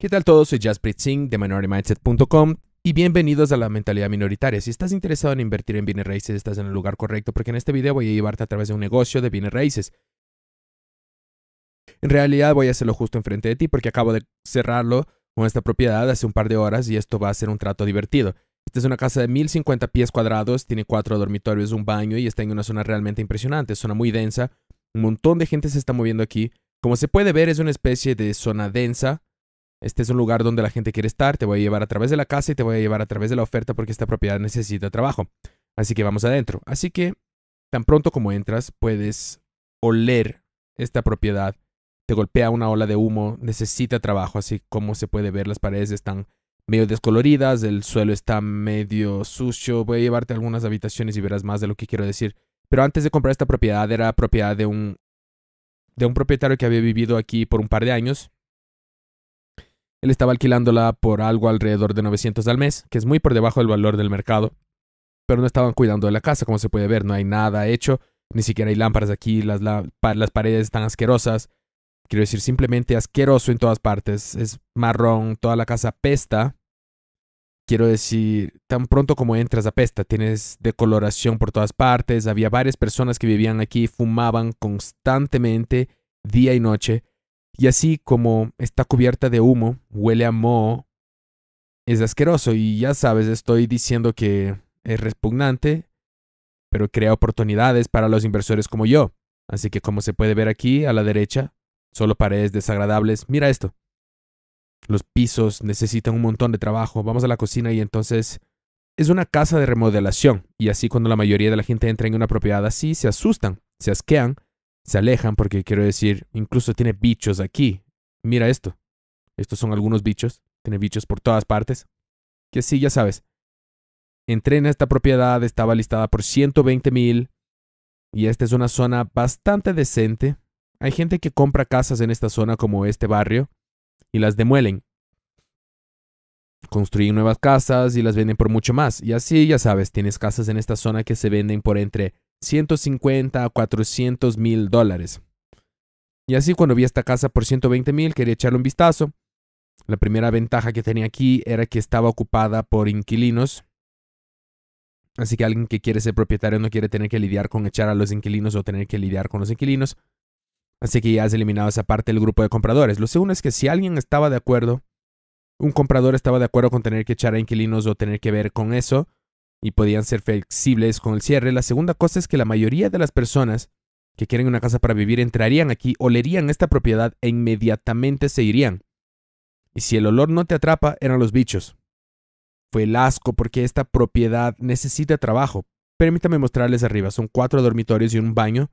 ¿Qué tal todos? Soy Jaspreet Singh de MinorityMindset.com y bienvenidos a la mentalidad minoritaria. Si estás interesado en invertir en bienes raíces, estás en el lugar correcto porque en este video voy a llevarte a través de un negocio de bienes raíces. En realidad voy a hacerlo justo enfrente de ti porque acabo de cerrarlo con esta propiedad hace un par de horas y esto va a ser un trato divertido. Esta es una casa de 1050 pies cuadrados, tiene cuatro dormitorios, un baño y está en una zona realmente impresionante, zona muy densa. Un montón de gente se está moviendo aquí. Como se puede ver es una especie de zona densa este es un lugar donde la gente quiere estar, te voy a llevar a través de la casa y te voy a llevar a través de la oferta porque esta propiedad necesita trabajo. Así que vamos adentro. Así que tan pronto como entras puedes oler esta propiedad. Te golpea una ola de humo, necesita trabajo, así como se puede ver, las paredes están medio descoloridas, el suelo está medio sucio. Voy a llevarte a algunas habitaciones y verás más de lo que quiero decir. Pero antes de comprar esta propiedad era propiedad de un de un propietario que había vivido aquí por un par de años él estaba alquilándola por algo alrededor de 900 al mes, que es muy por debajo del valor del mercado, pero no estaban cuidando de la casa, como se puede ver, no hay nada hecho, ni siquiera hay lámparas aquí, las, las paredes están asquerosas, quiero decir, simplemente asqueroso en todas partes, es marrón, toda la casa pesta. Quiero decir, tan pronto como entras apesta, tienes decoloración por todas partes, había varias personas que vivían aquí, fumaban constantemente, día y noche, y así como está cubierta de humo, huele a moho, es asqueroso y ya sabes, estoy diciendo que es repugnante, pero crea oportunidades para los inversores como yo. Así que como se puede ver aquí a la derecha, solo paredes desagradables, mira esto. Los pisos necesitan un montón de trabajo, vamos a la cocina y entonces es una casa de remodelación y así cuando la mayoría de la gente entra en una propiedad así se asustan, se asquean se alejan porque quiero decir, incluso tiene bichos aquí. Mira esto. Estos son algunos bichos. Tiene bichos por todas partes. Que sí, ya sabes. Entré en esta propiedad, estaba listada por 120 mil. Y esta es una zona bastante decente. Hay gente que compra casas en esta zona como este barrio y las demuelen. Construyen nuevas casas y las venden por mucho más. Y así, ya sabes, tienes casas en esta zona que se venden por entre 150 a 400 mil dólares. Y así cuando vi esta casa por 120 mil quería echarle un vistazo. La primera ventaja que tenía aquí era que estaba ocupada por inquilinos. Así que alguien que quiere ser propietario no quiere tener que lidiar con echar a los inquilinos o tener que lidiar con los inquilinos. Así que ya has eliminado esa parte del grupo de compradores. Lo segundo es que si alguien estaba de acuerdo, un comprador estaba de acuerdo con tener que echar a inquilinos o tener que ver con eso, y podían ser flexibles con el cierre. La segunda cosa es que la mayoría de las personas que quieren una casa para vivir entrarían aquí, olerían esta propiedad e inmediatamente se irían. Y si el olor no te atrapa, eran los bichos. Fue el asco porque esta propiedad necesita trabajo. Permítame mostrarles arriba. Son cuatro dormitorios y un baño.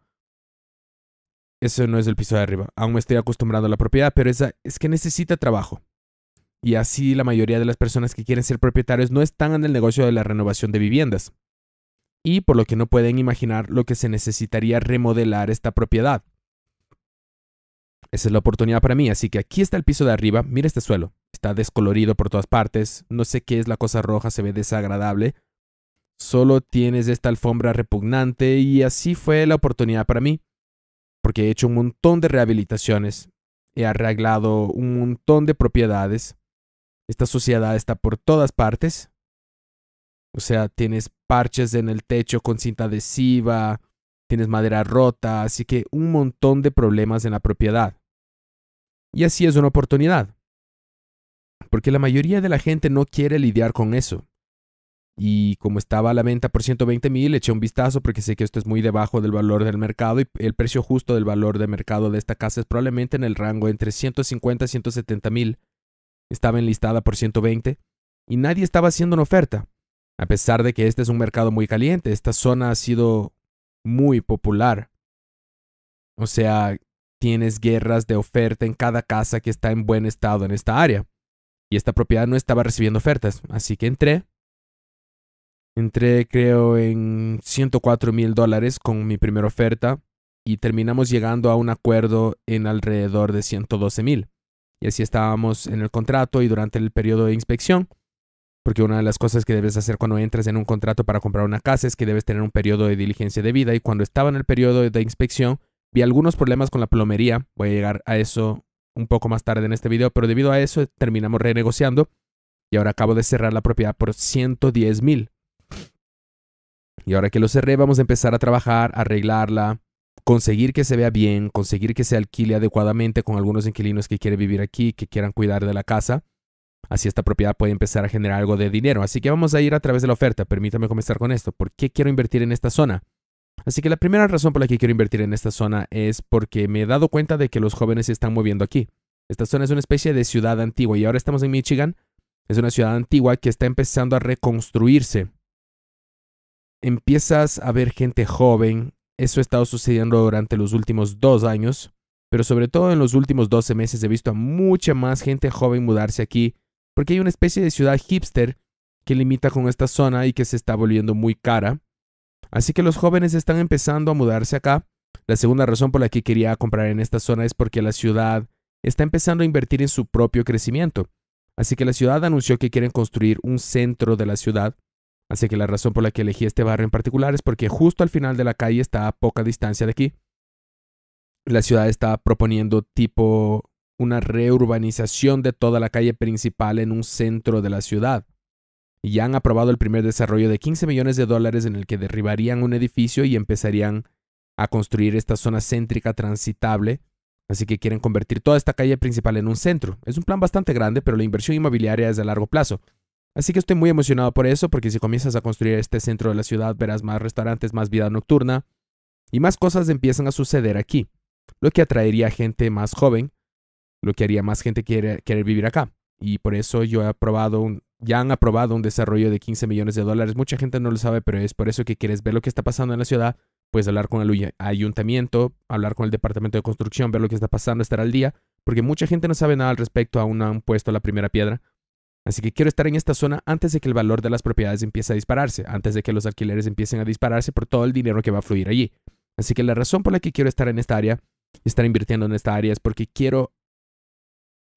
Eso no es el piso de arriba. Aún me estoy acostumbrando a la propiedad, pero esa es que necesita trabajo y así la mayoría de las personas que quieren ser propietarios no están en el negocio de la renovación de viviendas y por lo que no pueden imaginar lo que se necesitaría remodelar esta propiedad. Esa es la oportunidad para mí, así que aquí está el piso de arriba, mira este suelo, está descolorido por todas partes, no sé qué es la cosa roja, se ve desagradable, solo tienes esta alfombra repugnante y así fue la oportunidad para mí, porque he hecho un montón de rehabilitaciones, he arreglado un montón de propiedades, esta sociedad está por todas partes. O sea, tienes parches en el techo con cinta adhesiva, tienes madera rota, así que un montón de problemas en la propiedad. Y así es una oportunidad. Porque la mayoría de la gente no quiere lidiar con eso. Y como estaba a la venta por 120 mil, eché un vistazo porque sé que esto es muy debajo del valor del mercado y el precio justo del valor de mercado de esta casa es probablemente en el rango entre 150 y 170 mil estaba enlistada por 120 y nadie estaba haciendo una oferta. A pesar de que este es un mercado muy caliente, esta zona ha sido muy popular. O sea, tienes guerras de oferta en cada casa que está en buen estado en esta área. Y esta propiedad no estaba recibiendo ofertas, así que entré. Entré creo en 104 mil dólares con mi primera oferta y terminamos llegando a un acuerdo en alrededor de 112 mil. Y así estábamos en el contrato y durante el periodo de inspección. Porque una de las cosas que debes hacer cuando entras en un contrato para comprar una casa es que debes tener un periodo de diligencia de vida. Y cuando estaba en el periodo de inspección, vi algunos problemas con la plomería. Voy a llegar a eso un poco más tarde en este video, pero debido a eso terminamos renegociando. Y ahora acabo de cerrar la propiedad por 110 mil. Y ahora que lo cerré, vamos a empezar a trabajar, a arreglarla, conseguir que se vea bien, conseguir que se alquile adecuadamente con algunos inquilinos que quieren vivir aquí, que quieran cuidar de la casa. Así esta propiedad puede empezar a generar algo de dinero. Así que vamos a ir a través de la oferta. Permítame comenzar con esto. ¿Por qué quiero invertir en esta zona? Así que la primera razón por la que quiero invertir en esta zona es porque me he dado cuenta de que los jóvenes se están moviendo aquí. Esta zona es una especie de ciudad antigua y ahora estamos en Michigan. Es una ciudad antigua que está empezando a reconstruirse. Empiezas a ver gente joven, eso ha estado sucediendo durante los últimos dos años, pero sobre todo en los últimos 12 meses he visto a mucha más gente joven mudarse aquí, porque hay una especie de ciudad hipster que limita con esta zona y que se está volviendo muy cara. Así que los jóvenes están empezando a mudarse acá. La segunda razón por la que quería comprar en esta zona es porque la ciudad está empezando a invertir en su propio crecimiento. Así que la ciudad anunció que quieren construir un centro de la ciudad Así que la razón por la que elegí este barrio en particular es porque justo al final de la calle está a poca distancia de aquí. La ciudad está proponiendo tipo una reurbanización de toda la calle principal en un centro de la ciudad. Y ya han aprobado el primer desarrollo de 15 millones de dólares en el que derribarían un edificio y empezarían a construir esta zona céntrica transitable. Así que quieren convertir toda esta calle principal en un centro. Es un plan bastante grande, pero la inversión inmobiliaria es a largo plazo. Así que estoy muy emocionado por eso, porque si comienzas a construir este centro de la ciudad, verás más restaurantes, más vida nocturna y más cosas empiezan a suceder aquí, lo que atraería a gente más joven, lo que haría más gente querer, vivir acá. Y por eso yo he aprobado un, ya han aprobado un desarrollo de 15 millones de dólares. Mucha gente no lo sabe, pero es por eso que quieres ver lo que está pasando en la ciudad, puedes hablar con el ayuntamiento, hablar con el departamento de construcción, ver lo que está pasando, estar al día, porque mucha gente no sabe nada al respecto, aún han puesto la primera piedra. Así que quiero estar en esta zona antes de que el valor de las propiedades empiece a dispararse, antes de que los alquileres empiecen a dispararse por todo el dinero que va a fluir allí. Así que la razón por la que quiero estar en esta área, estar invirtiendo en esta área, es porque quiero...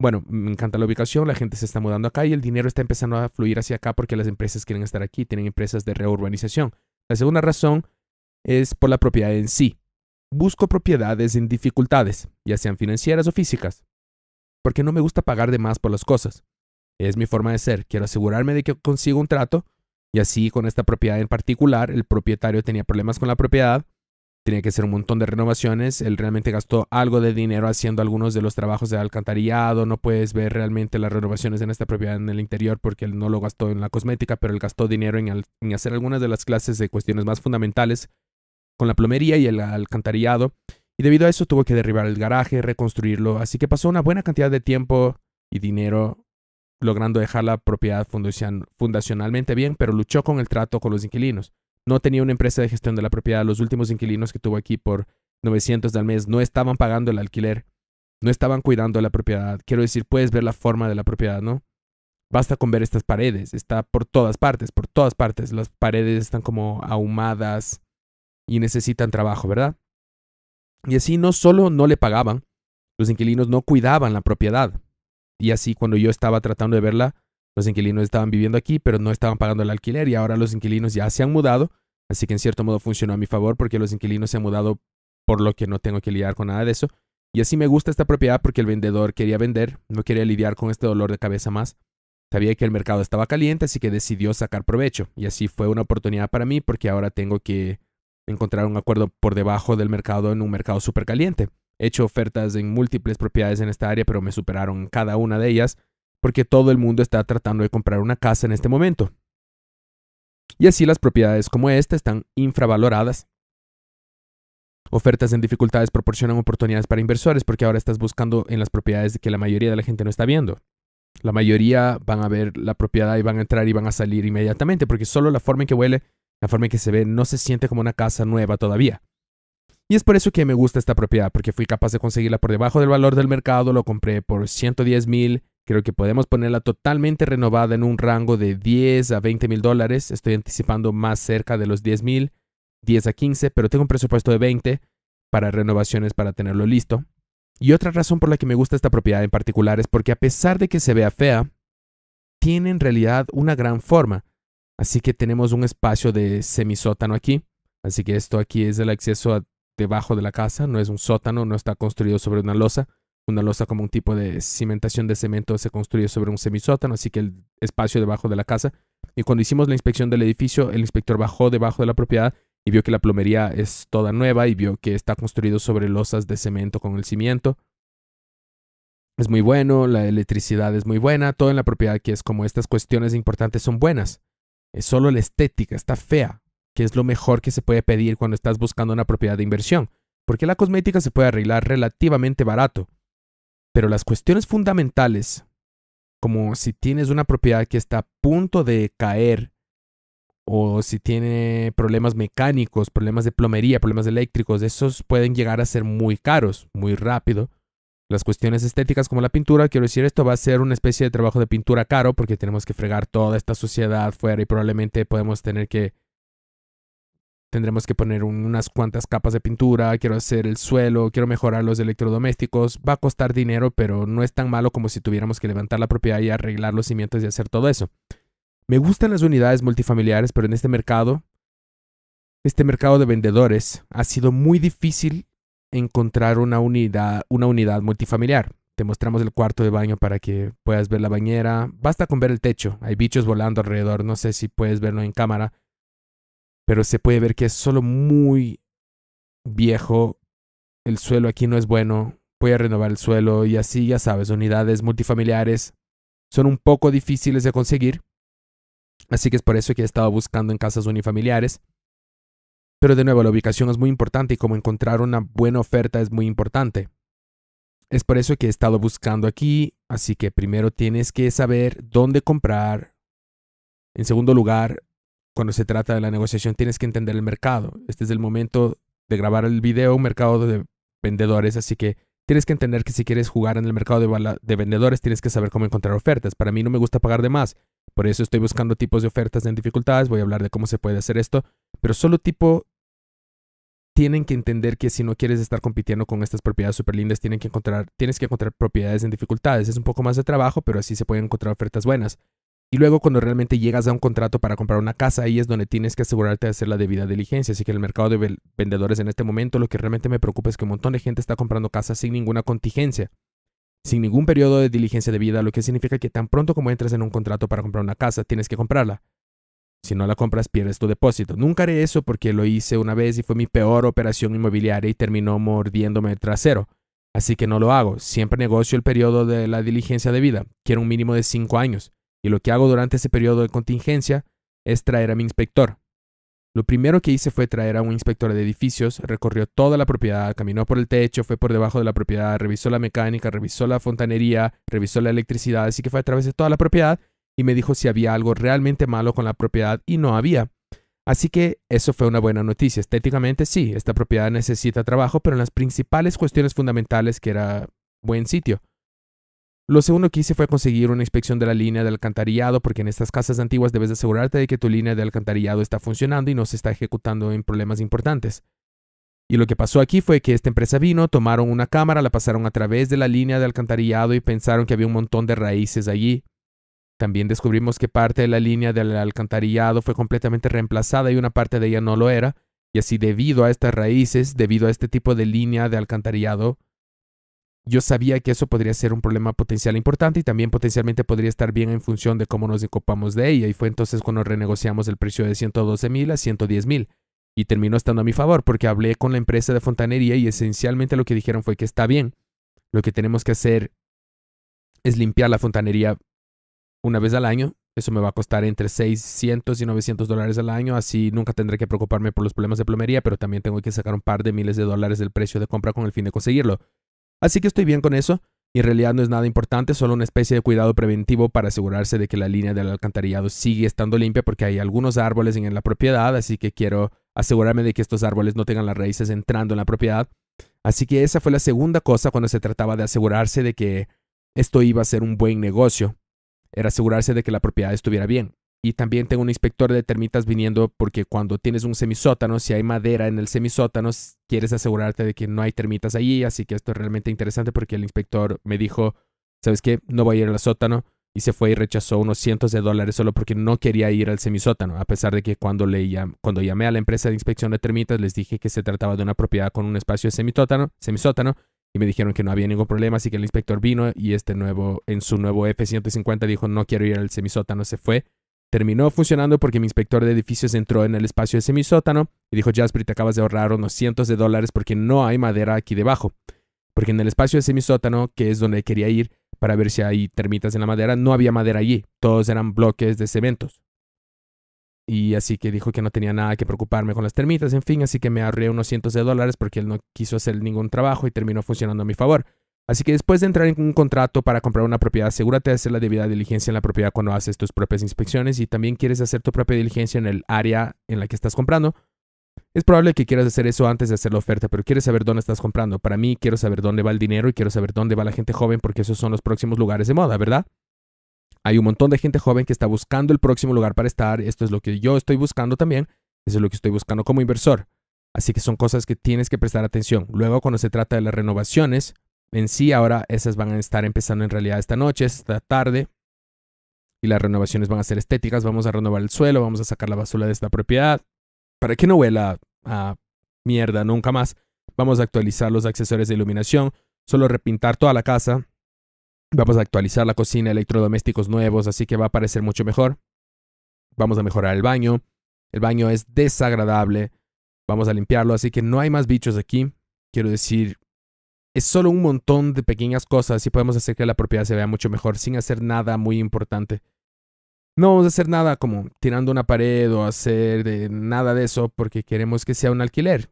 Bueno, me encanta la ubicación, la gente se está mudando acá y el dinero está empezando a fluir hacia acá porque las empresas quieren estar aquí, tienen empresas de reurbanización. La segunda razón es por la propiedad en sí. Busco propiedades en dificultades, ya sean financieras o físicas, porque no me gusta pagar de más por las cosas. Es mi forma de ser. Quiero asegurarme de que consigo un trato. Y así con esta propiedad en particular, el propietario tenía problemas con la propiedad, tenía que hacer un montón de renovaciones, él realmente gastó algo de dinero haciendo algunos de los trabajos de alcantarillado, no puedes ver realmente las renovaciones en esta propiedad en el interior porque él no lo gastó en la cosmética, pero él gastó dinero en, hacer algunas de las clases de cuestiones más fundamentales con la plomería y el alcantarillado. Y debido a eso tuvo que derribar el garaje, reconstruirlo, así que pasó una buena cantidad de tiempo y dinero logrando dejar la propiedad fundacionalmente bien, pero luchó con el trato con los inquilinos. No tenía una empresa de gestión de la propiedad. Los últimos inquilinos que tuvo aquí por 900 al mes no estaban pagando el alquiler, no estaban cuidando la propiedad. Quiero decir, puedes ver la forma de la propiedad, ¿no? Basta con ver estas paredes, está por todas partes, por todas partes. Las paredes están como ahumadas y necesitan trabajo, ¿verdad? Y así no solo no le pagaban, los inquilinos no cuidaban la propiedad y así cuando yo estaba tratando de verla, los inquilinos estaban viviendo aquí, pero no estaban pagando el alquiler y ahora los inquilinos ya se han mudado, así que en cierto modo funcionó a mi favor porque los inquilinos se han mudado por lo que no tengo que lidiar con nada de eso. Y así me gusta esta propiedad porque el vendedor quería vender, no quería lidiar con este dolor de cabeza más. Sabía que el mercado estaba caliente, así que decidió sacar provecho. Y así fue una oportunidad para mí porque ahora tengo que encontrar un acuerdo por debajo del mercado en un mercado súper caliente. He hecho ofertas en múltiples propiedades en esta área, pero me superaron cada una de ellas porque todo el mundo está tratando de comprar una casa en este momento. Y así las propiedades como esta están infravaloradas. Ofertas en dificultades proporcionan oportunidades para inversores porque ahora estás buscando en las propiedades que la mayoría de la gente no está viendo. La mayoría van a ver la propiedad y van a entrar y van a salir inmediatamente porque solo la forma en que huele, la forma en que se ve, no se siente como una casa nueva todavía. Y es por eso que me gusta esta propiedad, porque fui capaz de conseguirla por debajo del valor del mercado, lo compré por 110 mil, creo que podemos ponerla totalmente renovada en un rango de 10 a 20 mil dólares, estoy anticipando más cerca de los 10 mil, 10 a 15, pero tengo un presupuesto de 20 para renovaciones para tenerlo listo. Y otra razón por la que me gusta esta propiedad en particular es porque a pesar de que se vea fea, tiene en realidad una gran forma. Así que tenemos un espacio de semisótano aquí. Así que esto aquí es el acceso a debajo de la casa, no es un sótano, no está construido sobre una losa. Una losa como un tipo de cimentación de cemento se construye sobre un semisótano, así que el espacio debajo de la casa. Y cuando hicimos la inspección del edificio, el inspector bajó debajo de la propiedad y vio que la plomería es toda nueva y vio que está construido sobre losas de cemento con el cimiento. Es muy bueno, la electricidad es muy buena, todo en la propiedad que es como estas cuestiones importantes son buenas. Es solo la estética, está fea, es lo mejor que se puede pedir cuando estás buscando una propiedad de inversión, porque la cosmética se puede arreglar relativamente barato. Pero las cuestiones fundamentales, como si tienes una propiedad que está a punto de caer, o si tiene problemas mecánicos, problemas de plomería, problemas eléctricos, esos pueden llegar a ser muy caros, muy rápido. Las cuestiones estéticas como la pintura, quiero decir, esto va a ser una especie de trabajo de pintura caro porque tenemos que fregar toda esta suciedad fuera y probablemente podemos tener que tendremos que poner unas cuantas capas de pintura, quiero hacer el suelo, quiero mejorar los electrodomésticos, va a costar dinero, pero no es tan malo como si tuviéramos que levantar la propiedad y arreglar los cimientos y hacer todo eso. Me gustan las unidades multifamiliares, pero en este mercado, este mercado de vendedores, ha sido muy difícil encontrar una unidad, una unidad multifamiliar. Te mostramos el cuarto de baño para que puedas ver la bañera. Basta con ver el techo. Hay bichos volando alrededor. No sé si puedes verlo en cámara pero se puede ver que es solo muy viejo, el suelo aquí no es bueno, voy a renovar el suelo y así, ya sabes, unidades multifamiliares son un poco difíciles de conseguir, así que es por eso que he estado buscando en casas unifamiliares. Pero de nuevo, la ubicación es muy importante y como encontrar una buena oferta es muy importante. Es por eso que he estado buscando aquí, así que primero tienes que saber dónde comprar. En segundo lugar, cuando se trata de la negociación tienes que entender el mercado. Este es el momento de grabar el video, un mercado de vendedores, así que tienes que entender que si quieres jugar en el mercado de, de vendedores tienes que saber cómo encontrar ofertas. Para mí no me gusta pagar de más, por eso estoy buscando tipos de ofertas en dificultades, voy a hablar de cómo se puede hacer esto, pero solo tipo tienen que entender que si no quieres estar compitiendo con estas propiedades súper lindas, tienen que encontrar, tienes que encontrar propiedades en dificultades. Es un poco más de trabajo, pero así se pueden encontrar ofertas buenas. Y luego cuando realmente llegas a un contrato para comprar una casa, ahí es donde tienes que asegurarte de hacer la debida diligencia. Así que el mercado de vendedores en este momento, lo que realmente me preocupa es que un montón de gente está comprando casas sin ninguna contingencia, sin ningún periodo de diligencia debida, lo que significa que tan pronto como entras en un contrato para comprar una casa, tienes que comprarla. Si no la compras, pierdes tu depósito. Nunca haré eso porque lo hice una vez y fue mi peor operación inmobiliaria y terminó mordiéndome el trasero. Así que no lo hago. Siempre negocio el periodo de la diligencia debida. Quiero un mínimo de 5 años. Y lo que hago durante ese periodo de contingencia es traer a mi inspector. Lo primero que hice fue traer a un inspector de edificios, recorrió toda la propiedad, caminó por el techo, fue por debajo de la propiedad, revisó la mecánica, revisó la fontanería, revisó la electricidad, así que fue a través de toda la propiedad y me dijo si había algo realmente malo con la propiedad y no había. Así que eso fue una buena noticia. Estéticamente sí, esta propiedad necesita trabajo, pero en las principales cuestiones fundamentales que era buen sitio. Lo segundo que hice fue conseguir una inspección de la línea de alcantarillado, porque en estas casas antiguas debes asegurarte de que tu línea de alcantarillado está funcionando y no se está ejecutando en problemas importantes. Y lo que pasó aquí fue que esta empresa vino, tomaron una cámara, la pasaron a través de la línea de alcantarillado y pensaron que había un montón de raíces allí. También descubrimos que parte de la línea del alcantarillado fue completamente reemplazada y una parte de ella no lo era, y así debido a estas raíces, debido a este tipo de línea de alcantarillado, yo sabía que eso podría ser un problema potencial importante y también potencialmente podría estar bien en función de cómo nos ocupamos de ella. Y fue entonces cuando renegociamos el precio de 112 mil a 110 mil. Y terminó estando a mi favor porque hablé con la empresa de fontanería y esencialmente lo que dijeron fue que está bien. Lo que tenemos que hacer es limpiar la fontanería una vez al año. Eso me va a costar entre 600 y 900 dólares al año. Así nunca tendré que preocuparme por los problemas de plomería, pero también tengo que sacar un par de miles de dólares del precio de compra con el fin de conseguirlo. Así que estoy bien con eso, y en realidad no es nada importante, solo una especie de cuidado preventivo para asegurarse de que la línea del alcantarillado sigue estando limpia porque hay algunos árboles en la propiedad, así que quiero asegurarme de que estos árboles no tengan las raíces entrando en la propiedad. Así que esa fue la segunda cosa cuando se trataba de asegurarse de que esto iba a ser un buen negocio, era asegurarse de que la propiedad estuviera bien. Y también tengo un inspector de termitas viniendo porque cuando tienes un semisótano, si hay madera en el semisótano, quieres asegurarte de que no hay termitas allí. Así que esto es realmente interesante porque el inspector me dijo, ¿sabes qué? No voy a ir al sótano. Y se fue y rechazó unos cientos de dólares solo porque no quería ir al semisótano, a pesar de que cuando, le cuando llamé a la empresa de inspección de termitas les dije que se trataba de una propiedad con un espacio de semisótano, semisótano y me dijeron que no había ningún problema, así que el inspector vino y este nuevo, en su nuevo F-150 dijo no quiero ir al semisótano, se fue Terminó funcionando porque mi inspector de edificios entró en el espacio de semisótano y dijo, Jasper, te acabas de ahorrar unos cientos de dólares porque no hay madera aquí debajo. Porque en el espacio de semisótano, que es donde quería ir para ver si hay termitas en la madera, no había madera allí. Todos eran bloques de cementos. Y así que dijo que no tenía nada que preocuparme con las termitas, en fin, así que me ahorré unos cientos de dólares porque él no quiso hacer ningún trabajo y terminó funcionando a mi favor. Así que después de entrar en un contrato para comprar una propiedad, asegúrate de hacer la debida diligencia en la propiedad cuando haces tus propias inspecciones y también quieres hacer tu propia diligencia en el área en la que estás comprando. Es probable que quieras hacer eso antes de hacer la oferta, pero quieres saber dónde estás comprando. Para mí, quiero saber dónde va el dinero y quiero saber dónde va la gente joven porque esos son los próximos lugares de moda, ¿verdad? Hay un montón de gente joven que está buscando el próximo lugar para estar. Esto es lo que yo estoy buscando también. Eso es lo que estoy buscando como inversor. Así que son cosas que tienes que prestar atención. Luego, cuando se trata de las renovaciones, en sí. Ahora esas van a estar empezando en realidad esta noche, esta tarde. Y las renovaciones van a ser estéticas. Vamos a renovar el suelo, vamos a sacar la basura de esta propiedad. Para que no huela a mierda nunca más. Vamos a actualizar los accesorios de iluminación, solo repintar toda la casa. Vamos a actualizar la cocina, electrodomésticos nuevos, así que va a parecer mucho mejor. Vamos a mejorar el baño. El baño es desagradable. Vamos a limpiarlo, así que no hay más bichos aquí. Quiero decir, es solo un montón de pequeñas cosas y podemos hacer que la propiedad se vea mucho mejor sin hacer nada muy importante. No vamos a hacer nada como tirando una pared o hacer de nada de eso porque queremos que sea un alquiler.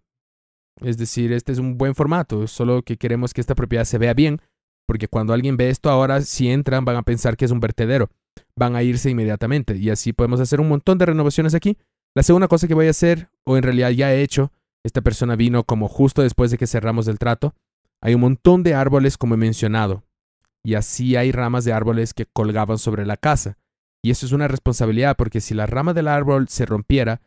Es decir, este es un buen formato, solo que queremos que esta propiedad se vea bien, porque cuando alguien ve esto ahora, si entran van a pensar que es un vertedero, van a irse inmediatamente y así podemos hacer un montón de renovaciones aquí. La segunda cosa que voy a hacer, o en realidad ya he hecho, esta persona vino como justo después de que cerramos el trato, hay un montón de árboles como he mencionado, y así hay ramas de árboles que colgaban sobre la casa. Y eso es una responsabilidad porque si la rama del árbol se rompiera,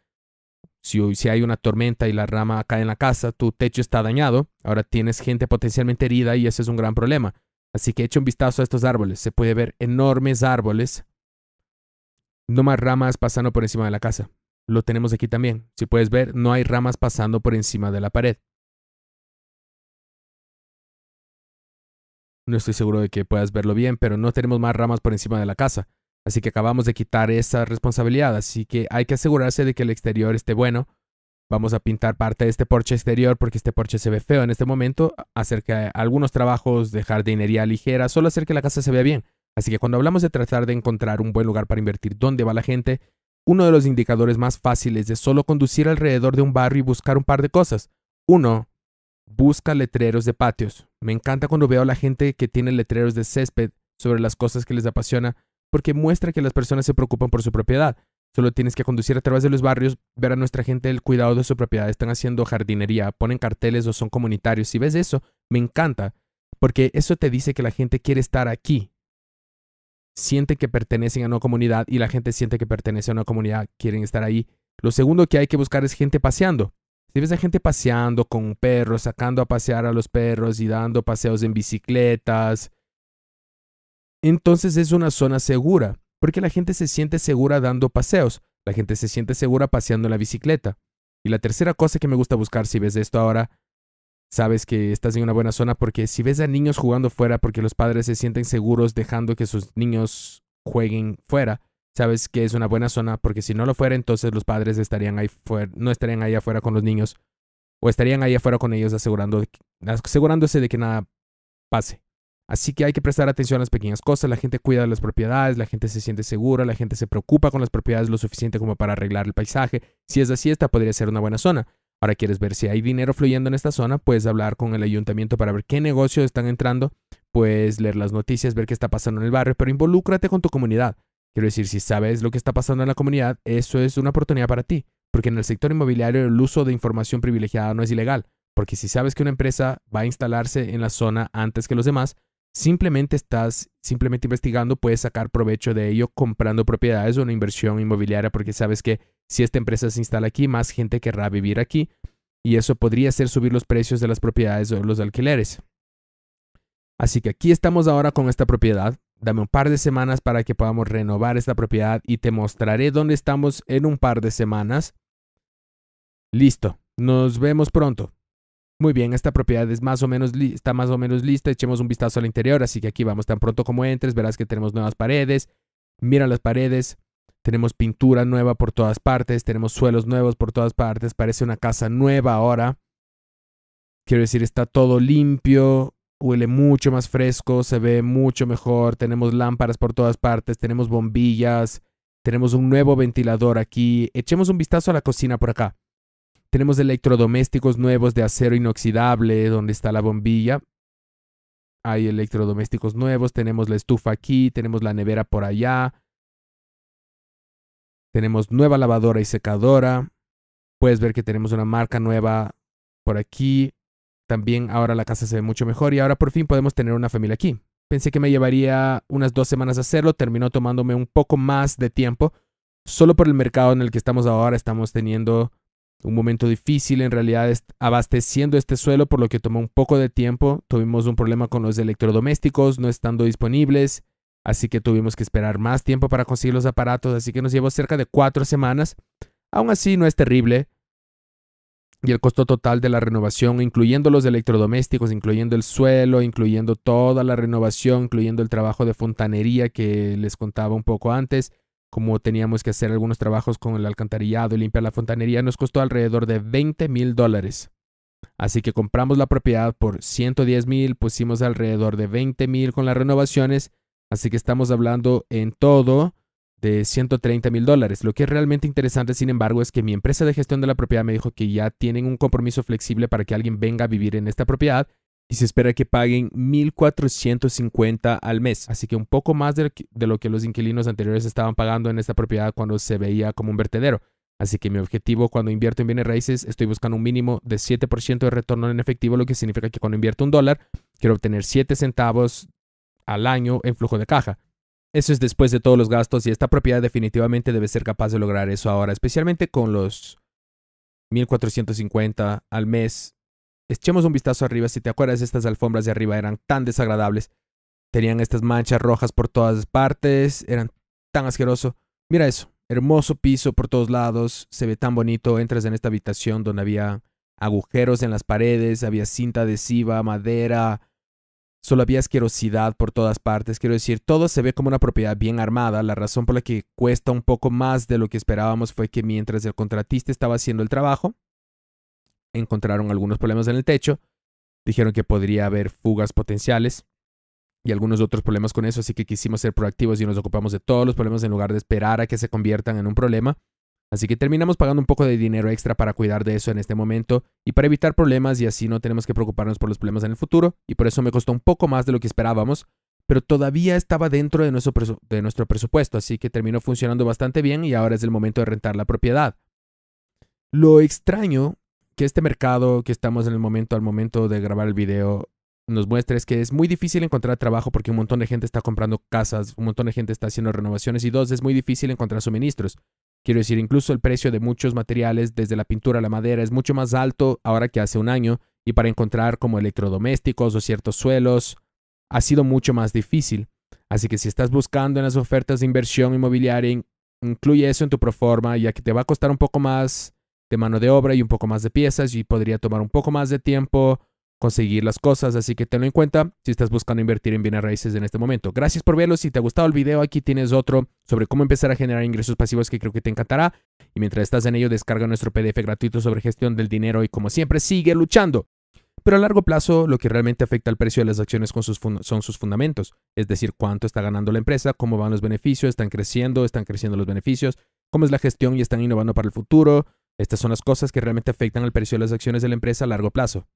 si, si, hay una tormenta y la rama cae en la casa, tu techo está dañado, ahora tienes gente potencialmente herida y ese es un gran problema. Así que echa un vistazo a estos árboles, se puede ver enormes árboles, no más ramas pasando por encima de la casa. Lo tenemos aquí también. Si puedes ver, no hay ramas pasando por encima de la pared. No estoy seguro de que puedas verlo bien, pero no tenemos más ramas por encima de la casa. Así que acabamos de quitar esa responsabilidad, así que hay que asegurarse de que el exterior esté bueno. Vamos a pintar parte de este porche exterior porque este porche se ve feo en este momento. Hacer que algunos trabajos de jardinería ligera, solo hacer que la casa se vea bien. Así que cuando hablamos de tratar de encontrar un buen lugar para invertir dónde va la gente, uno de los indicadores más fáciles es solo conducir alrededor de un barrio y buscar un par de cosas. Uno, busca letreros de patios. Me encanta cuando veo a la gente que tiene letreros de césped sobre las cosas que les apasiona, porque muestra que las personas se preocupan por su propiedad. Solo tienes que conducir a través de los barrios, ver a nuestra gente el cuidado de su propiedad, están haciendo jardinería, ponen carteles o son comunitarios. Si ves eso, me encanta, porque eso te dice que la gente quiere estar aquí. Siente que pertenecen a una comunidad y la gente siente que pertenece a una comunidad, quieren estar ahí. Lo segundo que hay que buscar es gente paseando. Si ves a gente paseando con perros, sacando a pasear a los perros y dando paseos en bicicletas, entonces es una zona segura, porque la gente se siente segura dando paseos, la gente se siente segura paseando en la bicicleta. Y la tercera cosa que me gusta buscar si ves esto ahora, sabes que estás en una buena zona porque si ves a niños jugando fuera porque los padres se sienten seguros dejando que sus niños jueguen fuera, sabes que es una buena zona, porque si no lo fuera, entonces los padres estarían ahí fuera, no estarían ahí afuera con los niños, o estarían ahí afuera con ellos asegurando, asegurándose de que nada pase. Así que hay que prestar atención a las pequeñas cosas, la gente cuida de las propiedades, la gente se siente segura, la gente se preocupa con las propiedades lo suficiente como para arreglar el paisaje. Si es así, esta podría ser una buena zona. Ahora quieres ver si hay dinero fluyendo en esta zona, puedes hablar con el ayuntamiento para ver qué negocios están entrando, puedes leer las noticias, ver qué está pasando en el barrio, pero involúcrate con tu comunidad. Quiero decir, si sabes lo que está pasando en la comunidad, eso es una oportunidad para ti, porque en el sector inmobiliario el uso de información privilegiada no es ilegal, porque si sabes que una empresa va a instalarse en la zona antes que los demás, simplemente estás simplemente investigando, puedes sacar provecho de ello comprando propiedades o una inversión inmobiliaria, porque sabes que si esta empresa se instala aquí, más gente querrá vivir aquí, y eso podría hacer subir los precios de las propiedades o los alquileres. Así que aquí estamos ahora con esta propiedad. Dame un par de semanas para que podamos renovar esta propiedad y te mostraré dónde estamos en un par de semanas. Listo, nos vemos pronto. Muy bien, esta propiedad es más o menos está más o menos lista. Echemos un vistazo al interior, así que aquí vamos tan pronto como entres, verás que tenemos nuevas paredes. Mira las paredes, tenemos pintura nueva por todas partes, tenemos suelos nuevos por todas partes, parece una casa nueva ahora. Quiero decir, está todo limpio, huele mucho más fresco, se ve mucho mejor, tenemos lámparas por todas partes, tenemos bombillas, tenemos un nuevo ventilador aquí, echemos un vistazo a la cocina por acá. Tenemos electrodomésticos nuevos de acero inoxidable, donde está la bombilla. Hay electrodomésticos nuevos, tenemos la estufa aquí, tenemos la nevera por allá. Tenemos nueva lavadora y secadora. Puedes ver que tenemos una marca nueva por aquí. También ahora la casa se ve mucho mejor y ahora por fin podemos tener una familia aquí. Pensé que me llevaría unas dos semanas hacerlo, terminó tomándome un poco más de tiempo. Solo por el mercado en el que estamos ahora estamos teniendo un momento difícil en realidad abasteciendo este suelo, por lo que tomó un poco de tiempo. Tuvimos un problema con los electrodomésticos no estando disponibles, así que tuvimos que esperar más tiempo para conseguir los aparatos, así que nos llevó cerca de cuatro semanas. Aún así no es terrible, y el costo total de la renovación, incluyendo los electrodomésticos, incluyendo el suelo, incluyendo toda la renovación, incluyendo el trabajo de fontanería que les contaba un poco antes, como teníamos que hacer algunos trabajos con el alcantarillado y limpiar la fontanería, nos costó alrededor de 20 mil dólares. Así que compramos la propiedad por 110 mil, pusimos alrededor de 20 mil con las renovaciones, así que estamos hablando en todo de 130 mil dólares. Lo que es realmente interesante, sin embargo, es que mi empresa de gestión de la propiedad me dijo que ya tienen un compromiso flexible para que alguien venga a vivir en esta propiedad y se espera que paguen 1.450 al mes. Así que un poco más de, lo que los inquilinos anteriores estaban pagando en esta propiedad cuando se veía como un vertedero. Así que mi objetivo cuando invierto en bienes raíces, estoy buscando un mínimo de 7% de retorno en efectivo, lo que significa que cuando invierto un dólar, quiero obtener 7 centavos al año en flujo de caja. Eso es después de todos los gastos y esta propiedad definitivamente debe ser capaz de lograr eso ahora, especialmente con los 1450 al mes. Echemos un vistazo arriba, si te acuerdas, estas alfombras de arriba eran tan desagradables. Tenían estas manchas rojas por todas partes, eran tan asqueroso. Mira eso, hermoso piso por todos lados, se ve tan bonito, entras en esta habitación donde había agujeros en las paredes, había cinta adhesiva, madera, Solo había asquerosidad por todas partes. Quiero decir, todo se ve como una propiedad bien armada. La razón por la que cuesta un poco más de lo que esperábamos fue que mientras el contratista estaba haciendo el trabajo, encontraron algunos problemas en el techo. Dijeron que podría haber fugas potenciales y algunos otros problemas con eso, así que quisimos ser proactivos y nos ocupamos de todos los problemas en lugar de esperar a que se conviertan en un problema. Así que terminamos pagando un poco de dinero extra para cuidar de eso en este momento y para evitar problemas y así no tenemos que preocuparnos por los problemas en el futuro y por eso me costó un poco más de lo que esperábamos, pero todavía estaba dentro de nuestro, de nuestro presupuesto, así que terminó funcionando bastante bien y ahora es el momento de rentar la propiedad. Lo extraño que este mercado que estamos en el momento al momento de grabar el video nos muestra es que es muy difícil encontrar trabajo porque un montón de gente está comprando casas, un montón de gente está haciendo renovaciones y dos, es muy difícil encontrar suministros. Quiero decir, incluso el precio de muchos materiales, desde la pintura a la madera, es mucho más alto ahora que hace un año, y para encontrar como electrodomésticos o ciertos suelos ha sido mucho más difícil. Así que si estás buscando en las ofertas de inversión inmobiliaria, incluye eso en tu proforma, ya que te va a costar un poco más de mano de obra y un poco más de piezas y podría tomar un poco más de tiempo conseguir las cosas, así que tenlo en cuenta si estás buscando invertir en bienes raíces en este momento. Gracias por verlo, si te ha gustado el video aquí tienes otro sobre cómo empezar a generar ingresos pasivos que creo que te encantará y mientras estás en ello descarga nuestro PDF gratuito sobre gestión del dinero y como siempre sigue luchando. Pero a largo plazo, lo que realmente afecta al precio de las acciones con sus son sus fundamentos, es decir, cuánto está ganando la empresa, cómo van los beneficios, están creciendo, están creciendo los beneficios, cómo es la gestión y están innovando para el futuro. Estas son las cosas que realmente afectan al precio de las acciones de la empresa a largo plazo.